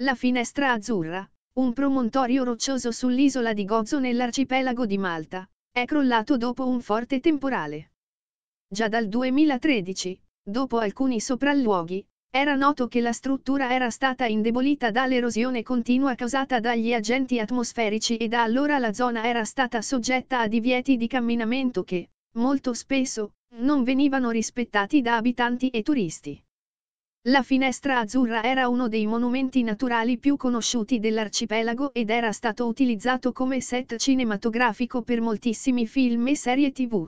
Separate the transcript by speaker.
Speaker 1: La finestra azzurra, un promontorio roccioso sull'isola di Gozo nell'arcipelago di Malta, è crollato dopo un forte temporale. Già dal 2013, dopo alcuni sopralluoghi, era noto che la struttura era stata indebolita dall'erosione continua causata dagli agenti atmosferici e da allora la zona era stata soggetta a divieti di camminamento che, molto spesso, non venivano rispettati da abitanti e turisti. La finestra azzurra era uno dei monumenti naturali più conosciuti dell'arcipelago ed era stato utilizzato come set cinematografico per moltissimi film e serie tv.